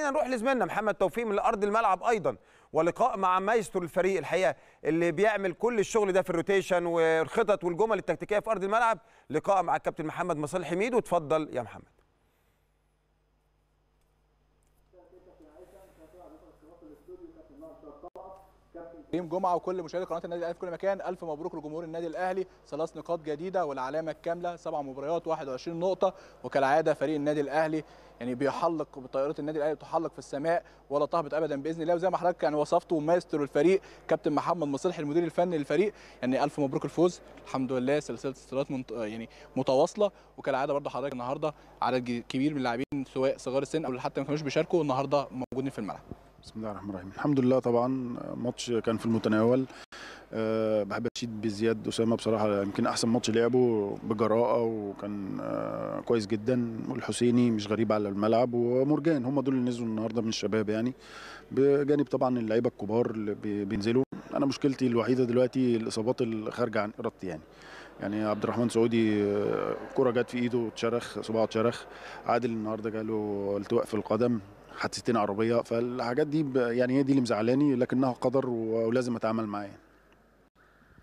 نروح لزميلنا محمد توفيق من ارض الملعب ايضا ولقاء مع مايسترو الفريق الحقيقه اللي بيعمل كل الشغل ده في الروتيشن والخطط والجمل التكتيكيه في ارض الملعب لقاء مع الكابتن محمد مصالح حميد وتفضل يا محمد كريم جمعه وكل مشاهدي قناه النادي الاهلي في كل مكان الف مبروك لجمهور النادي الاهلي ثلاث نقاط جديده والعلامه الكامله سبع مباريات 21 نقطه وكالعاده فريق النادي الاهلي يعني بيحلق بطائرات النادي الاهلي بتحلق في السماء ولا تهبط ابدا باذن الله وزي ما حضرتك يعني وصفته ومايسترو الفريق كابتن محمد مصلح المدير الفني للفريق يعني الف مبروك الفوز الحمد لله سلسله استرات منت... يعني متواصله وكالعاده برضه حضرتك النهارده عدد كبير من اللاعبين سواء صغار السن او حتى ما كانوش بيشاركوا النهارده موجودين في الملعب بسم الله الرحمن الرحيم الحمد لله طبعا ماتش كان في المتناول أه بحب اشيد بزياد اسامه بصراحه يمكن احسن ماتش لعبه بجراءه وكان أه كويس جدا والحسيني مش غريب على الملعب ومرجان هم دول اللي نزلوا النهارده من الشباب يعني بجانب طبعا اللعيبه الكبار اللي بينزلوا انا مشكلتي الوحيده دلوقتي الاصابات اللي خارجه عن ارادتي يعني يعني عبد الرحمن سعودي آه، كرة جت في ايده اتشرخ صباعه اتشرخ عادل النهارده جاله التواء في القدم حادثتين عربيه فالحاجات دي يعني هي دي اللي مزعلاني لكنها قدر ولازم اتعامل معاها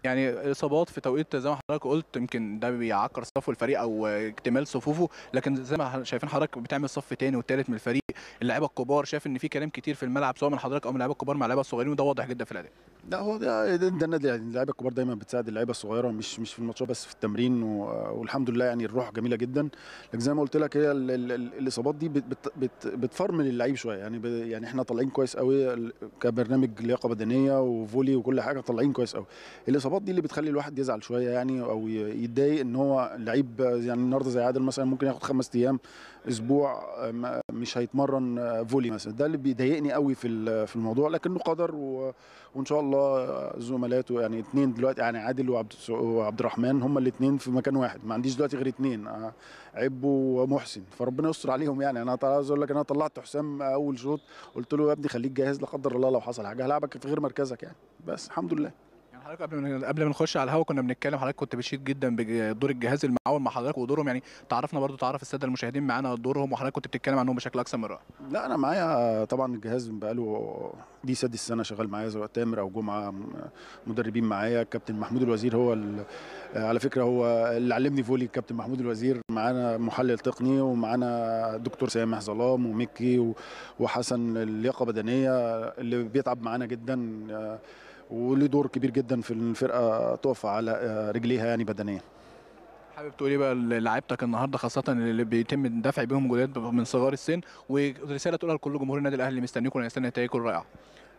يعني الاصابات في توقيت زي ما حضرتك قلت يمكن ده بيعكر صفو الفريق او اكتمال صفوفه لكن زي ما شايفين حضرتك بتعمل صف تاني وتالت من الفريق اللعيبه الكبار شايف ان في كلام كتير في الملعب سواء من حضرتك او من اللعيبه الكبار مع اللعيبه الصغيرين وده واضح جدا في الاداء لا هو ده, ده, النادي يعني اللعيبه الكبار دايما بتساعد اللعيبه الصغيره مش مش في الماتشات بس في التمرين والحمد لله يعني الروح جميله جدا لكن زي ما قلت لك هي الاصابات دي بتفرمل اللعيب شويه يعني يعني احنا طالعين كويس قوي كبرنامج لياقه بدنيه وفولي وكل حاجه طالعين كويس قوي الاصابات دي اللي بتخلي الواحد يزعل شويه يعني او يتضايق ان هو لعيب يعني النهارده زي عادل مثلا ممكن ياخد خمس ايام اسبوع مش هيتمرن فولي مثلا ده اللي بيضايقني قوي في في الموضوع لكنه قدر وان شاء الله الله زملاته يعني اثنين دلوقتي يعني عادل وعبد وعبد الرحمن هم الاثنين في مكان واحد ما عنديش دلوقتي غير اثنين آه، عب ومحسن فربنا يستر عليهم يعني انا عايز اقول لك انا طلعت حسام اول شوط قلت له يا ابني خليك جاهز لا قدر الله لو حصل حاجه هلعبك في غير مركزك يعني بس الحمد لله حضرتك قبل قبل ما نخش على الهوا كنا بنتكلم حضرتك كنت بتشيد جدا بدور الجهاز المعاون مع حضرتك ودورهم يعني تعرفنا برضو تعرف الساده المشاهدين معانا دورهم وحضرتك كنت بتتكلم عنهم بشكل اكثر من رائع لا انا معايا طبعا الجهاز بقاله دي سادس سنه شغال معايا سواء تامر او جمعه مدربين معايا كابتن محمود الوزير هو على فكره هو اللي علمني فولي كابتن محمود الوزير معانا محلل تقني ومعانا دكتور سامح ظلام وميكي وحسن اللياقه بدنيه اللي بيتعب معانا جدا وله دور كبير جدا في الفرقه تقف على آه، رجليها يعني بدنيا حابب تقول ايه بقى لعيبتك النهارده خاصه اللي بيتم الدفع بيهم جولات من صغار السن ورساله تقولها لكل جمهور النادي الاهلي مستنيكم ونستنى نتائجكم الرائعه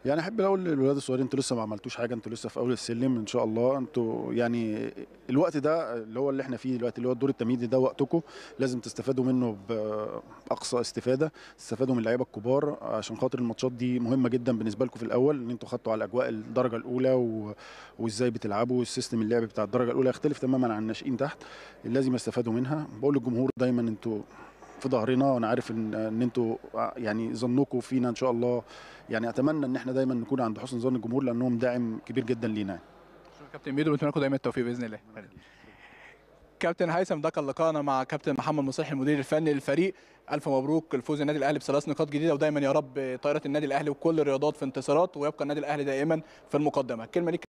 يعني احب اقول للولاد الصغيرين انتوا لسه ما عملتوش حاجه انتوا لسه في اول السلم ان شاء الله انتوا يعني الوقت ده اللي هو اللي احنا فيه دلوقتي اللي هو الدور التمهيدي ده وقتكم لازم تستفادوا منه باقصى استفاده تستفادوا من اللعيبه الكبار عشان خاطر الماتشات دي مهمه جدا بالنسبه لكم في الاول ان انتوا خدتوا على اجواء الدرجه الاولى و... وازاي بتلعبوا السيستم اللعب بتاع الدرجه الاولى يختلف تماما عن الناشئين تحت لازم يستفادوا منها بقول للجمهور دايما انتوا في ظهرنا وانا عارف ان ان انتوا يعني ظنكم فينا ان شاء الله يعني اتمنى ان احنا دايما نكون عند حسن ظن الجمهور لانهم داعم كبير جدا لينا شكرا كابتن ميدو بنتمنى لكم دايما التوفيق باذن الله كابتن هيثم ده كان لقائنا مع كابتن محمد مصيح المدير الفني للفريق الف مبروك لفوز النادي الاهلي بثلاث نقاط جديده ودايما يا رب طائره النادي الاهلي وكل الرياضات في انتصارات ويبقى النادي الاهلي دائما في المقدمه كلمه ليك